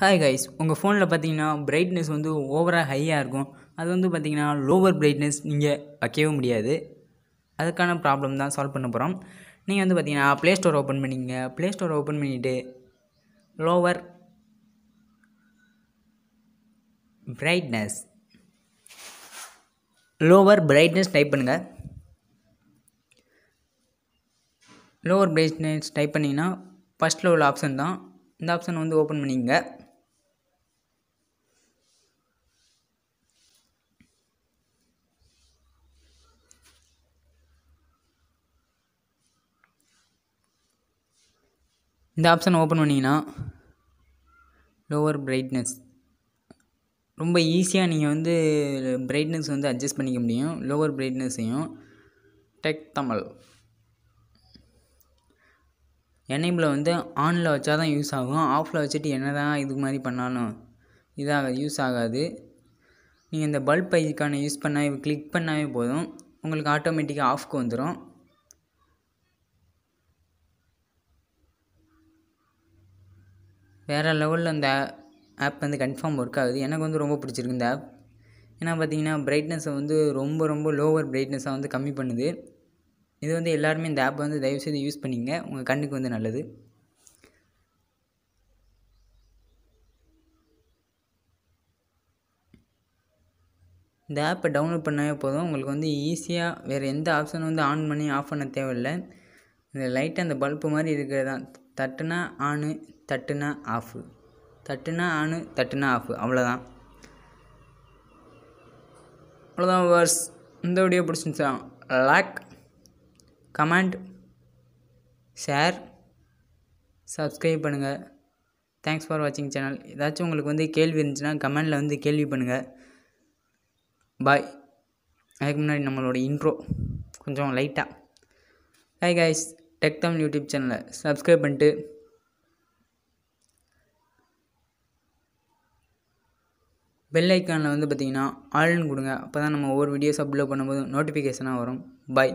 hi guys உங்கள் ஃபோனில் பார்த்தீங்கன்னா பிரைட்னஸ் வந்து ஓவராக ஹையாக இருக்கும் அது வந்து பார்த்திங்கன்னா லோவர் பிரைட்னஸ் நீங்கள் வைக்கவே முடியாது அதுக்கான ப்ராப்ளம் தான் சால்வ் பண்ண போகிறோம் நீங்கள் வந்து பார்த்தீங்கன்னா ப்ளே ஸ்டோர் ஓப்பன் பண்ணிங்க ப்ளே ஸ்டோர் ஓப்பன் பண்ணிவிட்டு lower brightness lower brightness type பண்ணுங்கள் லோவர் பிரைட்னஸ் டைப் பண்ணிங்கன்னா ஃபஸ்ட்டில் உள்ள ஆப்ஷன் தான் இந்த ஆப்ஷன் வந்து ஓப்பன் பண்ணிங்க இந்த ஆப்ஷன் ஓப்பன் பண்ணிங்கன்னா லோவர் பிரைட்னஸ் ரொம்ப ஈஸியாக நீங்கள் வந்து பிரைட்னஸ் வந்து அட்ஜஸ்ட் பண்ணிக்க முடியும் லோவர் பிரைட்னஸையும் டெக் தமிழ் எனேபிளை வந்து ஆனில் வச்சா தான் யூஸ் ஆகும் ஆஃபில் வச்சுட்டு என்ன தான் இது மாதிரி பண்ணாலும் இதாக யூஸ் ஆகாது நீங்கள் இந்த பல்ப் ஐக்கான யூஸ் பண்ணால் கிளிக் பண்ணாவே போதும் உங்களுக்கு ஆட்டோமேட்டிக்காக ஆஃப்க்கு வந்துடும் வேறு லெவலில் அந்த ஆப் வந்து கன்ஃபார்ம் ஒர்க் ஆகுது எனக்கு வந்து ரொம்ப பிடிச்சிருக்கு இந்த ஆப் ஏன்னா பார்த்தீங்கன்னா பிரைட்னஸை வந்து ரொம்ப ரொம்ப லோவர் பிரைட்னஸாக வந்து கம்மி பண்ணுது இது வந்து எல்லாருமே இந்த ஆப் வந்து தயவுசெய்து யூஸ் பண்ணிங்க உங்கள் கண்ணுக்கு வந்து நல்லது இந்த ஆப்பை டவுன்லோட் பண்ணவே போதும் உங்களுக்கு வந்து ஈஸியாக வேறு எந்த ஆப்ஷன் வந்து ஆன் பண்ணி ஆஃப் பண்ண தேவையில்லை இந்த லைட்டாக அந்த பல்பு மாதிரி இருக்கிறதான் தட்டுனா ஆனு தட்டுனா ஆஃபு தட்டுனா ஆனு தட்டுனா ஆஃபு அவ்வளோதான் அவ்வளோதான் வேர்ஸ் இந்த வீடியோ பிடிச்சிருந்துச்சா லைக் கமெண்ட் ஷேர் சப்ஸ்கிரைப் பண்ணுங்கள் தேங்க்ஸ் ஃபார் வாட்சிங் சேனல் ஏதாச்சும் உங்களுக்கு வந்து கேள்வி இருந்துச்சுன்னா கமெண்டில் வந்து கேள்வி பண்ணுங்கள் பாய் அதுக்கு முன்னாடி நம்மளோட இன்ட்ரோ கொஞ்சம் லைட்டாக hi guys tech Tamil YouTube சேனலை சப்ஸ்கிரைப் பண்ணிட்டு பெல் ஐக்கானில் வந்து பார்த்திங்கன்னா ஆல்னு கொடுங்க அப்போ தான் நம்ம ஒவ்வொரு வீடியோஸ் அப்லோட் பண்ணும்போது நோட்டிஃபிகேஷனாக வரும் பாய்